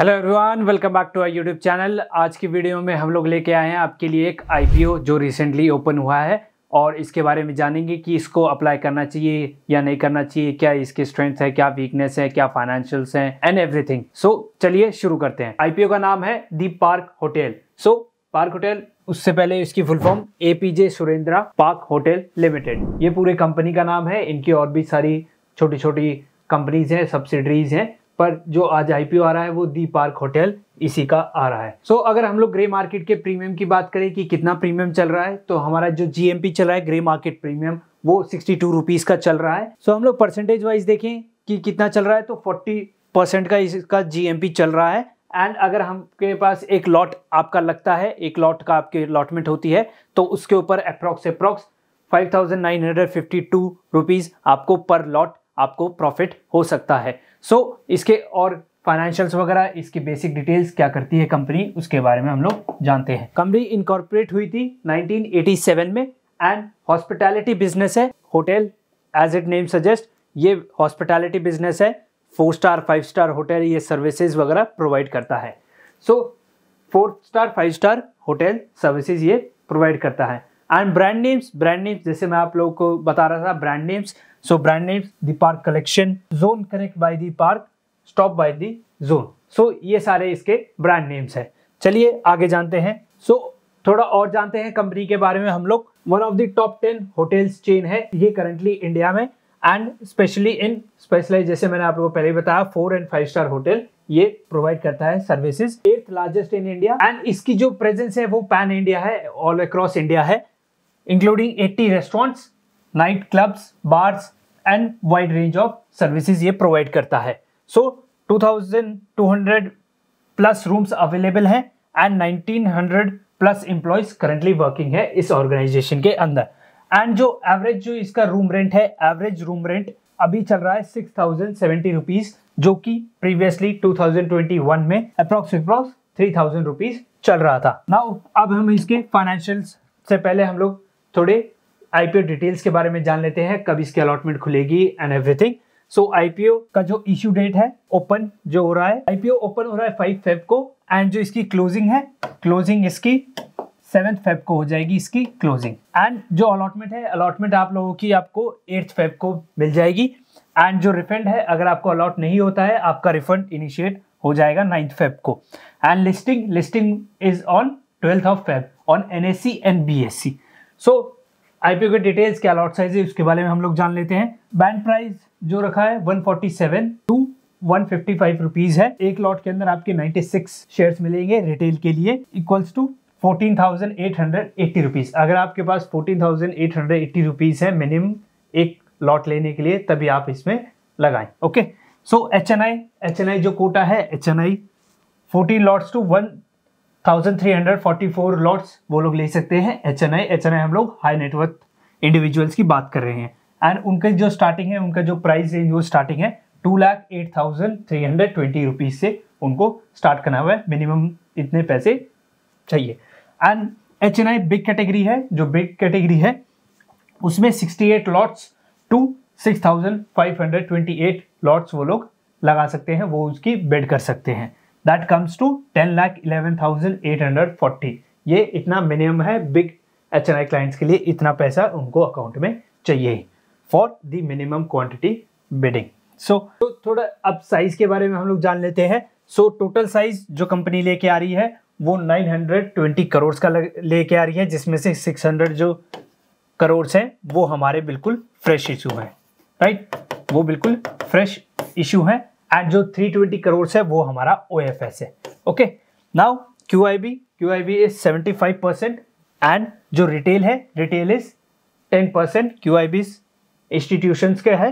Hello everyone welcome back to our YouTube channel आज की video में हम लोग लेके आए हैं आपके लिए एक आईपीओ जो रिसेंटली ओपन हुआ है और इसके बारे में जानेंगे कि इसको अप्लाई करना चाहिए या नहीं करना चाहिए क्या इसकी स्ट्रेंथ है क्या वीकनेस है क्या फाइनेंशियल्स हैं एंड एवरीथिंग सो चलिए शुरू करते हैं आईपीओ का नाम है the Park hotel so Park hotel उससे पहले इसकी full form APJ Surendra Park hotel limited ये पूरे कंपनी का नाम है इनकी और भी सारी छोटी छोटी कंपनीज हैं सब्सिडरीज हैं पर जो आज आईपीओ आ रहा है वो दी पार्क होटल इसी का आ रहा है सो so, अगर हम लोग ग्रे मार्केट के प्रीमियम की बात करें कि कितना प्रीमियम चल रहा है तो हमारा जो जीएमपी चल रहा है ग्रे मार्केट प्रीमियम वो सिक्सटी टू का चल रहा है सो so, हम लोग परसेंटेज वाइज देखें कि कितना चल रहा है तो फोर्टी परसेंट का इसका जीएमपी चल रहा है एंड अगर हमके पास एक लॉट आपका लगता है एक लॉट का आपके अलॉटमेंट होती है तो उसके ऊपर approx approx five thousand nine hundred fifty two rupees आपको पर लॉट आपको प्रॉफिट हो सकता है सो so, इसके और फाइनेंशियल्स वगैरह इसकी बेसिक डिटेल्स क्या करती है कंपनी उसके बारे में हम लोग जानते हैं कंपनी इनकॉर्पोरेट हुई थी 1987 में एंड हॉस्पिटैलिटी बिजनेस है hotel as it name suggest ये हॉस्पिटैलिटी बिजनेस है four star five star hotel ये सर्विसेज वगैरह प्रोवाइड करता है so four star five star hotel services ये प्रोवाइड करता है and brand names brand names जैसे मैं आप लोगों को बता रहा था brand names so brand names the Park Collection Zone Connect by the Park Stop by the Zone सो ये सारे इसके ब्रांड नेम्स है चलिए आगे जानते हैं सो so, थोड़ा और जानते हैं कंपनी के बारे में हम लोग one of the top ten hotels chain है ये करंटली इंडिया में एंड स्पेशली इन स्पेशलाइज जैसे मैंने आप लोगों को पहले बताया four and five star hotel ये प्रोवाइड करता है services eighth largest in India and इसकी जो प्रेजेंस है वो पैन इंडिया है ऑल अक्रॉस इंडिया है including 80 restaurants night clubs bars and wide range of services ये प्रोवाइड करता है so so, 2200 plus rooms available हैं and 1900 plus employees currently working है इस ऑर्गेनाइजेशन के अंदर एंड जो एवरेज जो इसका रूम रेंट है एवरेज रूम रेंट अभी चल रहा है सिक्स थाउजेंड सेवेंटी रुपीज जो कि previously two thousand twenty one में approx approx three thousand rupees चल रहा था नाउ अब हम इसके फाइनेंशियल से पहले हम लोग थोड़े आईपीओ डिटेल्स के बारे में जान लेते हैं कब इसकी अलॉटमेंट खुलेगी एंड एवरीथिंग सो आईपीओ का जो इश्यू डेट है ओपन जो हो रहा है आईपीओ ओपन हो रहा है फाइव फेब को एंड जो इसकी क्लोजिंग है क्लोजिंग इसकी सेवन फेब को हो जाएगी इसकी क्लोजिंग एंड जो अलॉटमेंट है अलॉटमेंट आप लोगों की आपको एट्थ फेब को मिल जाएगी एंड जो रिफंड है अगर आपको अलॉट नहीं होता है आपका रिफंड इनिशिएट हो जाएगा नाइन्थ फेब को and listing listing is on twelfth of Feb on N S E and B S E so IPO के डिटेल्स क्या लॉट साइज है उसके बारे में हम लोग जान लेते हैं बैंड प्राइस जो रखा है 147 टू 155 रुपीस है एक लॉट के अंदर आपके 96 शेयर्स मिलेंगे रिटेल के लिए इक्वल्स टू 14,880 रुपीस अगर आपके पास 14,880 रुपीस है मिनिमम एक लॉट लेने के लिए तभी आप इसमें लगाएं okay so H N I H N I जो कोटा है H N I fourteen lots to one thousand three hundred forty four lots वो लोग ले सकते हैं H N I H N I हम लोग हाई नेटवर्थ इंडिविजुअल्स की बात कर रहे हैं एंड उनके जो स्टार्टिंग है उनका जो प्राइस रेंज वो स्टार्टिंग है two lakh eight thousand three hundred twenty rupees से उनको स्टार्ट करना हुआ है मिनिमम इतने पैसे चाहिए and H N I big category है जो बिग कैटेगरी है उसमें sixty eight lots to six thousand five hundred twenty eight lots वो लोग लगा सकते हैं वो उसकी बेड कर सकते हैं that comes to ten lakh eleven thousand eight hundred forty ये इतना मिनिमम है big H N I clients के लिए इतना पैसा उनको अकाउंट में चाहिए for the minimum quantity bidding so तो थोड़ा अब साइज के बारे में हम लोग जान लेते हैं सो टोटल साइज जो कंपनी लेके आ रही है वो 920 करोड़ का लेके आ रही है जिसमें से 600 जो करोड़ हैं वो हमारे बिल्कुल फ्रेश इशू हैं राइट वो बिल्कुल फ्रेश इशू हैं एंड जो 320 करोड़ है वो हमारा ओ है okay now Q I B Q I B is seventy five percent and जो रिटेल है retail is ten percent Q I B institution के है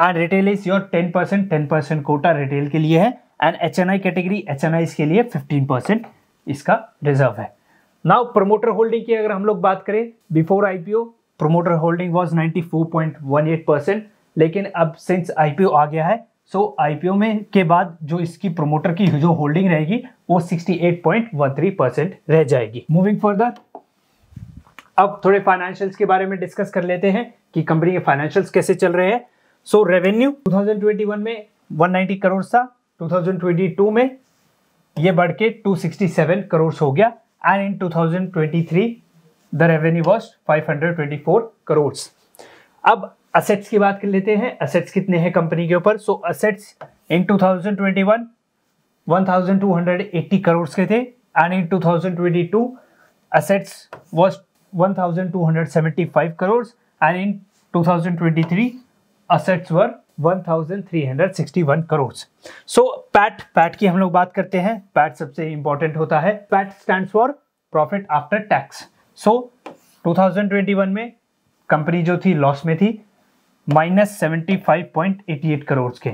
and retail is your ten percent ten percent quota retail के लिए है and H N I category H N I के लिए fifteen percent इसका रिजर्व है नाउ प्रमोटर होल्डिंग की अगर हम लोग बात करें बिफोर ओ promoter holding one eight percent लेकिन अब सिंस आईपीओ आ गया है सो आईपीओ में के बाद जो इसकी प्रोमोटर की जो होल्डिंग रहेगी वो 68.13 परसेंट रह जाएगी मूविंग फर्दर अब थोड़े फाइनेंशियल्स के बारे में डिस्कस कर लेते हैं कि कंपनी के फाइनेंशियल्स कैसे चल रहे हैं सो रेवेन्यू 2021 में 190 करोड़ था 2022 में ये बढ़ के टू करोड़ हो गया and in two the revenue was five crore अब असेट्स की बात कर लेते हैं असेट्स कितने हैं कंपनी के ऊपर सो असेट्स इन 2021 1280 करोड़ के थे and in 2022 assets was 1275 crore and in 2023 assets were 1361 crore so PAT PAT की हम लोग बात करते हैं पैट सबसे इंपॉर्टेंट होता है PAT stand for profit after tax so 2021 में कंपनी जो थी लॉस में थी minus seventy five point eighty eight crore के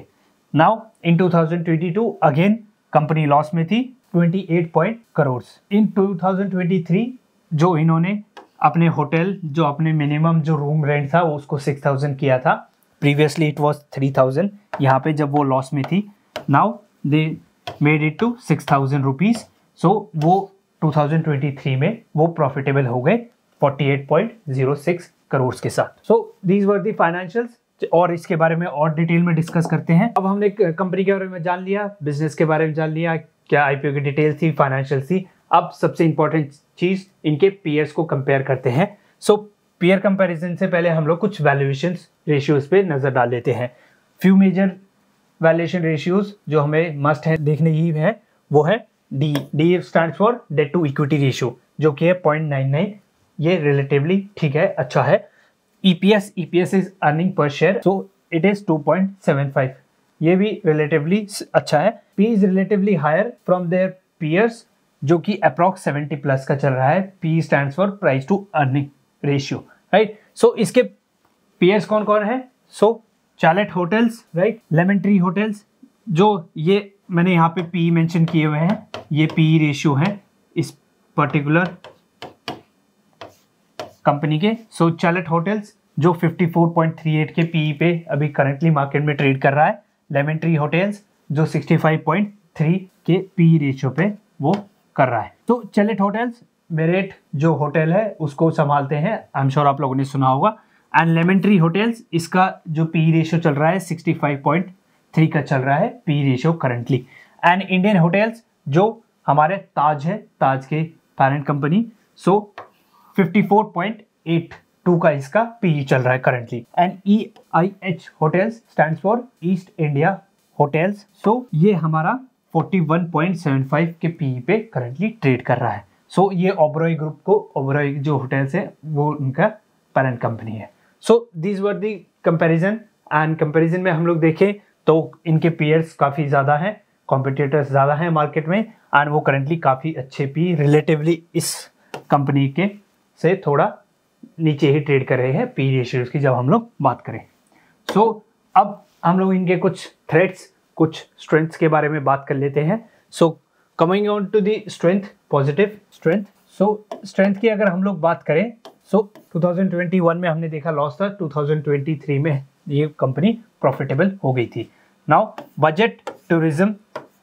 now in two thousand twenty two again company loss में थी twenty point crore in two thousand twenty three जो इन्होंने अपने होटल जो अपने मिनिमम जो रूम रेंट था उसको सिक्स थाउजेंड किया था previously it was three thousand यहाँ पे जब वो लॉस में थी now they made it to six thousand rupees so वो 2023 में वो प्रॉफिटेबल हो गए 48.06 करोड़ के साथ so these were the financial और इसके बारे में और डिटेल में डिस्कस करते हैं अब हमने कंपनी के बारे में जान लिया बिजनेस के बारे में जान लिया क्या आईपीओ की डिटेल थी फाइनेंशियल थी अब सबसे इंपॉर्टेंट चीज़ इनके पीयर्स को कंपेयर करते हैं सो पीयर कंपैरिजन से पहले हम लोग कुछ वैल्यूएशन रेशियोज पे नज़र डाल लेते हैं फ्यू मेजर वैल्यूएशन रेशियोज जो हमें मस्ट है देखने ही है वो है D D stand for debt to equity ratio जो कि है पॉइंट नाइन नाइन ये रिलेटिवली ठीक है अच्छा है EPS EPS is earning per share so it is 2.75 ये भी रिलेटिवली अच्छा है P is relatively higher from their peers जो कि अप्रॉक्स 70 प्लस का चल रहा है P stand for price to earning ratio right so इसके पीयर्स कौन कौन है सो Charlotte hotels right Lemon Tree hotels जो ये मैंने यहाँ पे पी मेंशन किए हुए हैं ये पी रेशियो है इस पर्टिकुलर कंपनी के सो सोचालट होटल्स जो 54.38 के पीई e पे अभी करंटली मार्केट में ट्रेड कर रहा है लेमन ट्री होटल्स जो 65.3 के पी रेशियो e पे वो कर रहा है तो चैलेट होटल्स मेरेट जो होटल है उसको संभालते हैं आई एम श्योर आप लोगों ने सुना होगा एंड लेमन ट्री होटल्स इसका जो पी रेशियो e चल रहा है सिक्सटी का चल रहा है P ratio currently and Indian hotels जो हमारे ताज है ताज के पैरेंट कंपनी सो 54.82 का इसका पीई e चल रहा है currently and E I H hotels stand for East India hotels so ये हमारा 41.75 के पीई e पे करंटली ट्रेड कर रहा है सो so, ये ओबरॉय ग्रुप को ओबरॉय जो होटल्स है वो उनका पेरेंट कंपनी है so this were the comparison and comparison में हम लोग देखें तो इनके पेयर्स काफ़ी ज़्यादा हैं कॉम्पिटिटर्स ज़्यादा हैं मार्केट में एंड वो करंटली काफ़ी अच्छे पी रिलेटिवली e इस कंपनी के से थोड़ा नीचे ही ट्रेड कर रहे हैं पी रेशियोज की जब हम लोग बात करें सो so, अब हम लोग इनके कुछ थ्रेड्स कुछ स्ट्रेंथ्स के बारे में बात कर लेते हैं so coming on to the strength positive strength so strength की अगर हम लोग बात करें सो so, 2021 में हमने देखा लॉस था 2023 में ये कंपनी प्रॉफिटेबल हो गई थी now budget tourism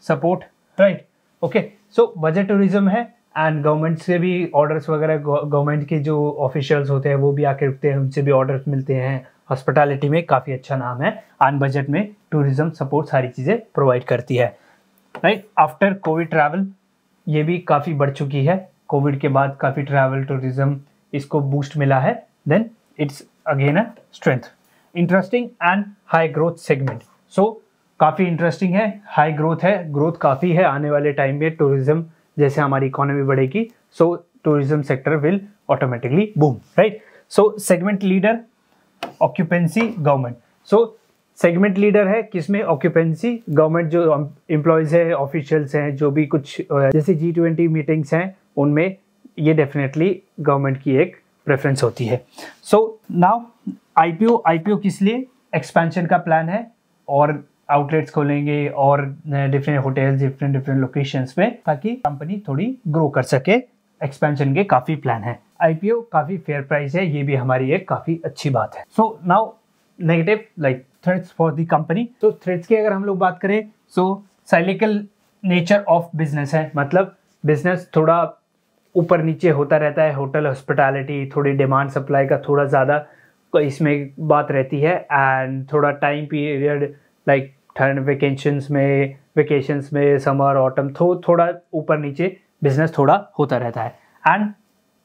support right okay so budget tourism है एंड गवर्नमेंट से भी ऑर्डर्स वगैरह गवर्नमेंट के जो ऑफिशियल्स होते हैं वो भी आके रुकते हैं उनसे भी ऑर्डर्स मिलते हैं हॉस्पिटैलिटी में काफ़ी अच्छा नाम है एंड बजट में टूरिज्म सपोर्ट सारी चीज़ें प्रोवाइड करती है राइट आफ्टर कोविड ट्रैवल ये भी काफ़ी बढ़ चुकी है कोविड के बाद काफ़ी ट्रैवल टूरिज्म इसको बूस्ट मिला है then it's again a strength interesting and high growth segment so काफ़ी इंटरेस्टिंग है हाई ग्रोथ है ग्रोथ काफ़ी है आने वाले टाइम में टूरिज्म जैसे हमारी इकोनॉमी बढ़ेगी so tourism sector will automatically boom right so segment leader occupancy government so segment leader है किसमें ऑक्यूपेंसी गवर्नमेंट जो एम्प्लॉयज़ है ऑफिशियल्स हैं जो भी कुछ जैसे जी ट्वेंटी मीटिंग्स हैं उनमें ये डेफिनेटली गवर्नमेंट की एक प्रेफरेंस होती है सो नाउ आईपीओ आईपीओ किस लिए एक्सपेंशन का प्लान है और आउटलेट्स खोलेंगे और different hotels different different locations में ताकि कंपनी थोड़ी ग्रो कर सके एक्सपेंशन के काफ़ी प्लान है आईपीओ काफ़ी फेयर प्राइस है ये भी हमारी एक काफ़ी अच्छी बात है so now negative like threads for the company तो थ्रेड्स की अगर हम लोग बात करें so cyclical nature of business है मतलब बिजनेस थोड़ा ऊपर नीचे होता रहता है होटल हॉस्पिटैलिटी थोड़ी डिमांड सप्लाई का थोड़ा ज़्यादा इसमें बात रहती है एंड थोड़ा टाइम पीरियड लाइक ठंड वेकेशंस में वेकेशंस में समर ऑटम थो, थोड़ा ऊपर नीचे बिजनेस थोड़ा होता रहता है and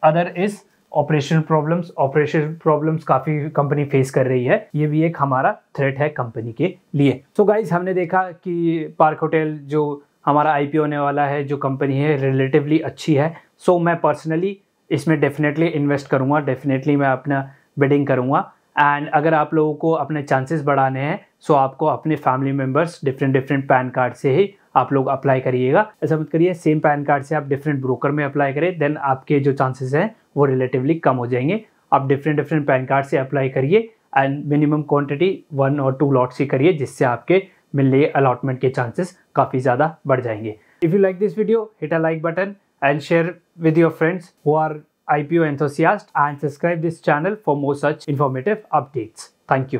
other is operation problems operation problems काफ़ी कंपनी फेस कर रही है ये भी एक हमारा थ्रेट है कंपनी के लिए सो so गाइज हमने देखा कि पार्क होटल जो हमारा आई होने वाला है जो कंपनी है रिलेटिवली अच्छी है सो so मैं पर्सनली इसमें डेफिनेटली इन्वेस्ट करूँगा डेफिनेटली मैं अपना बिडिंग करूँगा एंड अगर आप लोगों को अपने चांसेस बढ़ाने हैं सो आपको अपने family members different different pan card से ही आप लोग अप्लाई करिएगा ऐसा मत करिए सेम पैन कार्ड से आप डिफरेंट ब्रोकर में अप्लाई करें देन आपके जो चांसेस हैं वो रिलेटिवली कम हो जाएंगे आप डिफरेंट डिफरेंट पैन कार्ड से अप्लाई करिए एंड मिनिमम क्वांटिटी वन और टू लॉट्स ही करिए जिससे आपके मिलने अलॉटमेंट के चांसेस काफ़ी ज़्यादा बढ़ जाएंगे if you like this video hit a like button and share with your friends who are IPO enthusiast and subscribe this channel for more such informative updates. Thank you.